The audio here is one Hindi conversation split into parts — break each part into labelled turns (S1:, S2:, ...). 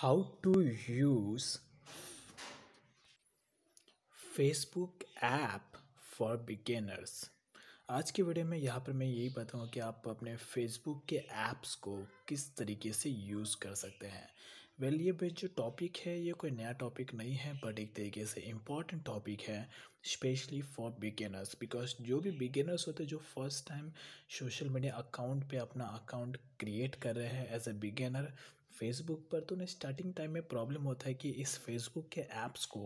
S1: how to use Facebook app for beginners आज की वीडियो में यहाँ पर मैं यही बताऊँगा कि आप अपने फेसबुक के ऐप्स को किस तरीके से यूज़ कर सकते हैं वेल well, ये जो टॉपिक है ये कोई नया टॉपिक नहीं है बट एक तरीके से इम्पॉर्टेंट टॉपिक है स्पेशली फॉर बिगिनर्स बिकॉज जो भी बिगिनर्स होते हैं जो first time social media account पे अपना अकाउंट क्रिएट कर रहे हैं एज ए बिगिनर फेसबुक पर तो ना स्टार्टिंग टाइम में प्रॉब्लम होता है कि इस फेसबुक के ऐप्स को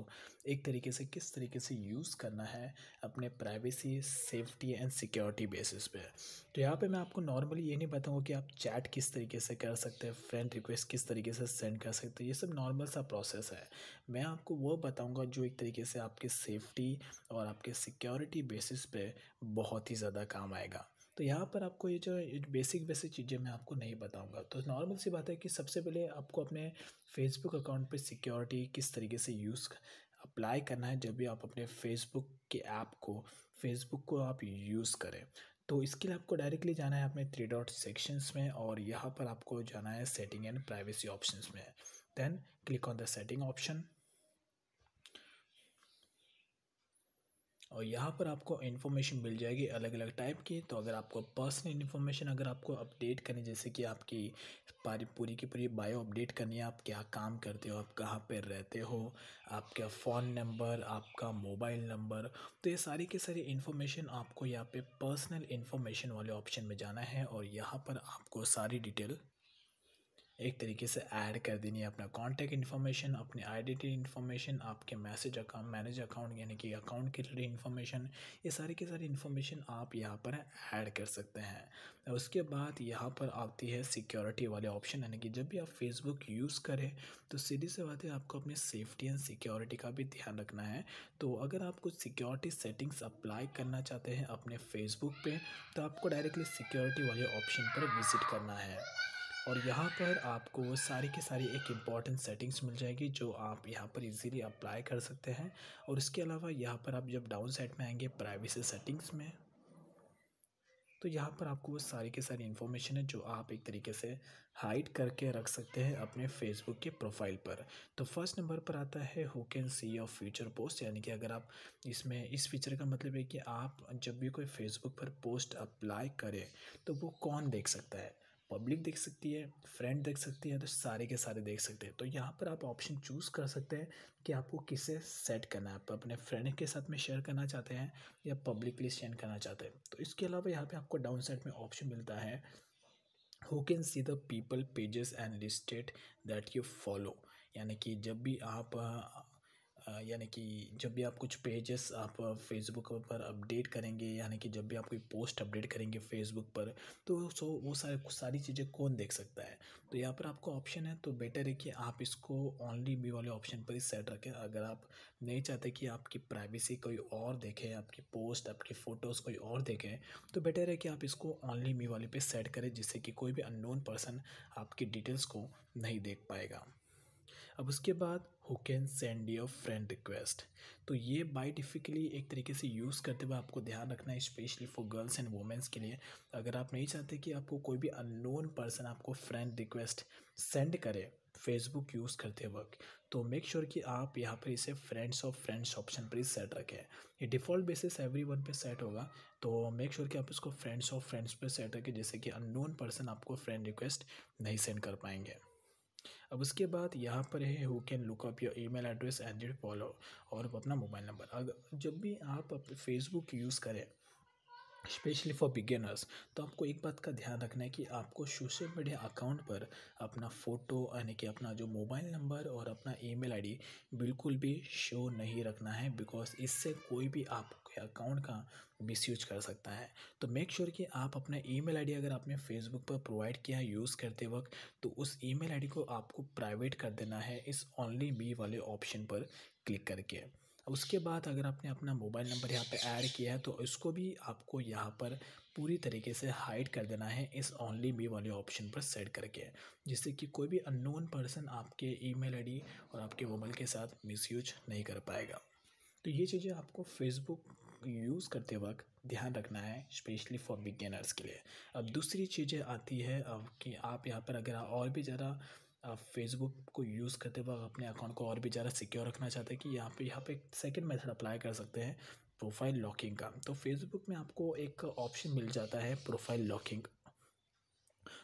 S1: एक तरीके से किस तरीके से यूज़ करना है अपने privacy safety and security basis पे तो यहाँ पे मैं आपको नॉर्मली ये नहीं बताऊँगा कि आप चैट किस तरीके से कर सकते हैं फ्रेंड रिक्वेस्ट किस तरीके से सेंड कर सकते हैं ये सब नॉर्मल सा प्रोसेस है मैं आपको वो बताऊँगा जो एक तरीके से आपके सेफ्टी और आपके सिक्योरिटी बेसिस पे बहुत ही ज़्यादा काम आएगा तो यहाँ पर आपको ये जो बेसिक बेसिक चीज़ें मैं आपको नहीं बताऊँगा तो नॉर्मल सी बात है कि सबसे पहले आपको अपने फेसबुक अकाउंट पर सिक्योरिटी किस तरीके से यूज़ अप्लाई करना है जब भी आप अपने फेसबुक के ऐप को फेसबुक को आप यूज़ करें तो इसके लिए आपको डायरेक्टली जाना है अपने थ्री डॉट सेक्शंस में और यहाँ पर आपको जाना है सेटिंग एंड प्राइवेसी ऑप्शंस में then click on the setting option और यहाँ पर आपको इन्फॉर्मेशन मिल जाएगी अलग अलग टाइप की तो अगर आपको पर्सनल इन्फॉर्मेशन अगर आपको अपडेट करनी जैसे कि आपकी पारी पूरी की पूरी बायो अपडेट करनी है आप क्या काम करते हो आप कहाँ पर रहते हो आपका फ़ोन नंबर आपका मोबाइल नंबर तो ये सारी की सारी इन्फॉर्मेशन आपको यहाँ पे पर्सनल इन्फॉर्मेशन वाले ऑप्शन में जाना है और यहाँ पर आपको सारी डिटेल एक तरीके से ऐड कर देनी है अपना कॉन्टैक्ट इन्फॉर्मेशन अपनी आइडेंटिटी इन्फॉर्मेशन आपके मैसेज अकाउंट मैनेज अकाउंट यानी कि अकाउंट के रिलेटेड इन्फॉर्मेशन ये सारी की सारी इन्फॉर्मेशन आप यहाँ पर ऐड कर सकते हैं उसके बाद यहाँ पर आती है सिक्योरिटी वाले ऑप्शन यानी कि जब भी आप फेसबुक यूज़ करें तो सीधी से बात है आपको अपनी सेफ्टी एंड सिक्योरिटी का भी ध्यान रखना है तो अगर आप कुछ सिक्योरिटी सेटिंग्स अप्लाई करना चाहते हैं अपने फेसबुक पे तो आपको डायरेक्टली सिक्योरिटी वाले ऑप्शन पर विजिट करना है और यहाँ पर आपको वो सारी की सारी एक इम्पॉर्टेंट सेटिंग्स मिल जाएगी जो आप यहाँ पर इजीली अप्लाई कर सकते हैं और इसके अलावा यहाँ पर आप जब डाउन साइड में आएंगे प्राइवेसी सेटिंग्स में तो यहाँ पर आपको वो सारी के सारी इन्फॉर्मेशन है जो आप एक तरीके से हाइड करके रख सकते हैं अपने फेसबुक के प्रोफाइल पर तो फर्स्ट नंबर पर आता है who can see your future post यानी कि अगर आप इसमें इस फीचर का मतलब है कि आप जब भी कोई फेसबुक पर पोस्ट अप्लाई करें तो वो कौन देख सकता है पब्लिक देख सकती है फ्रेंड देख सकती है तो सारे के सारे देख सकते हैं तो यहाँ पर आप ऑप्शन चूज़ कर सकते हैं कि आपको किसे सेट करना है आप अपने फ्रेंड के साथ में शेयर करना चाहते हैं या पब्लिकली सेंड करना चाहते हैं तो इसके अलावा यहाँ पर आपको डाउन साइड में ऑप्शन मिलता है who can see the people pages and listed that you follow यानी कि जब भी आप यानी कि जब भी आप कुछ पेजेस आप फेसबुक पर अपडेट करेंगे यानी कि जब भी आप कोई पोस्ट अपडेट करेंगे फेसबुक पर तो सो वो सारे सारी चीज़ें कौन देख सकता है तो यहाँ पर आपको ऑप्शन है तो बेटर है कि आप इसको ऑनली बी वाले ऑप्शन पर ही सेट रखें अगर आप नहीं चाहते कि आपकी प्राइवेसी कोई और देखे आपकी पोस्ट आपकी फ़ोटोज़ कोई और देखे तो बेटर है कि आप इसको ऑनली मी वाले पे सेट करें जिससे कि कोई भी अननोन पर्सन आपकी डिटेल्स को नहीं देख पाएगा अब उसके बाद who can send your friend request तो ये बाइटिफिकली एक तरीके से यूज़ करते हुए आपको ध्यान रखना है specially for girls and womens के लिए अगर आप नहीं चाहते कि आपको कोई भी अननोन पर्सन आपको फ्रेंड रिक्वेस्ट सेंड करे फेसबुक यूज़ करते वक्त तो मेक श्योर sure कि आप यहाँ पर इसे फ्रेंड्स ऑफ फ्रेंड्स ऑप्शन पर ही सेट रखें ये डिफ़ॉल्ट बेसिस एवरी वन पर सेट होगा तो मेक श्योर sure कि आप इसको फ्रेंड्स ऑफ फ्रेंड्स पर सेट रखें जैसे कि अननोन पर्सन आपको फ्रेंड रिक्वेस्ट नहीं सेंड कर पाएंगे अब उसके बाद यहाँ पर है who can look up your email address and your follow और अपना मोबाइल नंबर अगर जब भी आप फेसबुक यूज़ करें स्पेशली फॉर बिगेनर्स तो आपको एक बात का ध्यान रखना है कि आपको सोशल मीडिया अकाउंट पर अपना फ़ोटो यानी कि अपना जो मोबाइल नंबर और अपना ईमेल आईडी बिल्कुल भी शो नहीं रखना है बिकॉज इससे कोई भी आप आपके अकाउंट का यूज कर सकता है तो मेक श्योर sure कि आप अपना ई मेल अगर आपने फेसबुक पर प्रोवाइड किया यूज़ करते वक्त तो उस ई मेल को आपको प्राइवेट कर देना है इस ओनली मी वाले ऑप्शन पर क्लिक करके उसके बाद अगर आपने अपना मोबाइल नंबर यहाँ पे ऐड किया है तो इसको भी आपको यहाँ पर पूरी तरीके से हाइड कर देना है इस ओनली मी वाले ऑप्शन पर सेट करके जिससे कि कोई भी अननोन पर्सन आपके ईमेल आईडी और आपके मोबाइल के साथ मिसयूज नहीं कर पाएगा तो ये चीज़ें आपको फेसबुक यूज़ करते वक्त ध्यान रखना है स्पेशली फॉर बिगेनर्स के लिए अब दूसरी चीज़ें आती है अब कि आप यहाँ पर अगर और भी ज़रा आप फेसबुक को यूज़ करते वक्त अपने अकाउंट को और भी ज़्यादा सिक्योर रखना चाहते हैं कि यहाँ पे यहाँ पे एक सेकेंड मेथड अप्लाई कर सकते हैं प्रोफाइल लॉकिंग का तो फेसबुक में आपको एक ऑप्शन मिल जाता है प्रोफाइल लॉकिंग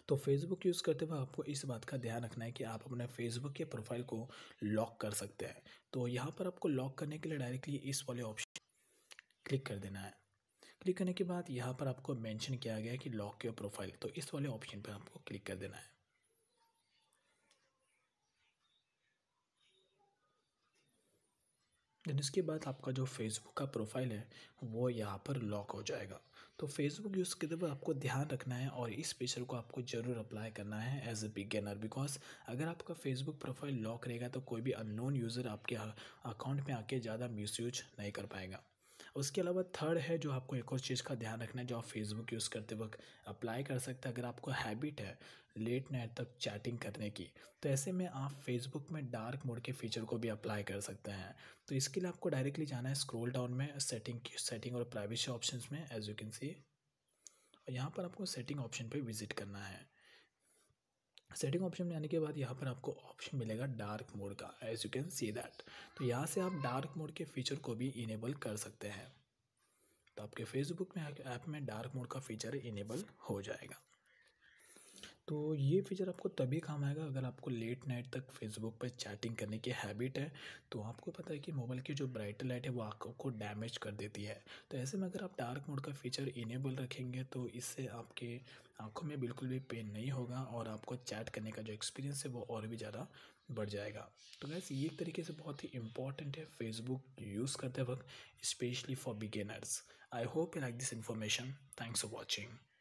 S1: तो फेसबुक यूज़ करते हुए आपको इस बात का ध्यान रखना है कि आप अपने फेसबुक के प्रोफाइल को लॉक कर सकते हैं तो यहाँ पर आपको लॉक करने के लिए डायरेक्टली इस वाले ऑप्शन क्लिक कर देना है क्लिक करने के बाद यहाँ पर आपको मेंशन किया गया है कि लॉक योर प्रोफाइल तो इस वाले ऑप्शन पर आपको क्लिक कर देना है देन इसके बाद आपका जो फेसबुक का प्रोफाइल है वो यहाँ पर लॉक हो जाएगा तो फेसबुक यूज़ करते हुए आपको ध्यान रखना है और इस फीचर को आपको ज़रूर अप्लाई करना है एज ए बिगेनर बिकॉज अगर आपका फेसबुक प्रोफाइल लॉक रहेगा तो कोई भी अननोन यूज़र आपके अकाउंट में आके ज़्यादा मिस नहीं कर पाएगा उसके अलावा थर्ड है जो आपको एक और चीज़ का ध्यान रखना है जो आप फेसबुक यूज़ करते वक्त अप्लाई कर सकते हैं अगर आपको हैबिट है लेट नाइट तक चैटिंग करने की तो ऐसे में आप फेसबुक में डार्क मोड के फीचर को भी अप्लाई कर सकते हैं तो इसके लिए आपको डायरेक्टली जाना है स्क्रोल डाउन में सेटिंग सेटिंग और प्राइवेसी ऑप्शन में एज यू कैन सी और यहाँ पर आपको सेटिंग ऑप्शन पर विजिट करना है सेटिंग ऑप्शन में आने के बाद यहाँ पर आपको ऑप्शन मिलेगा डार्क मोड का as you can see that तो यहाँ से आप डार्क मोड के फीचर को भी इनेबल कर सकते हैं तो आपके फेसबुक में ऐप में डार्क मोड का फीचर इनेबल हो जाएगा तो ये फीचर आपको तभी काम आएगा अगर आपको लेट नाइट तक फेसबुक पर चैटिंग करने की हैबिट है तो आपको पता है कि मोबाइल की जो ब्राइट लाइट है वो आँखों को डैमेज कर देती है तो ऐसे में अगर आप डार्क मोड का फीचर इनेबल रखेंगे तो इससे आपके आँखों में बिल्कुल भी पेन नहीं होगा और आपको चैट करने का जो एक्सपीरियंस है वो और भी ज़्यादा बढ़ जाएगा तो वैसे ये एक तरीके से बहुत ही इंपॉर्टेंट है फेसबुक यूज़ करते वक्त specially for beginners I hope you like this information thanks for watching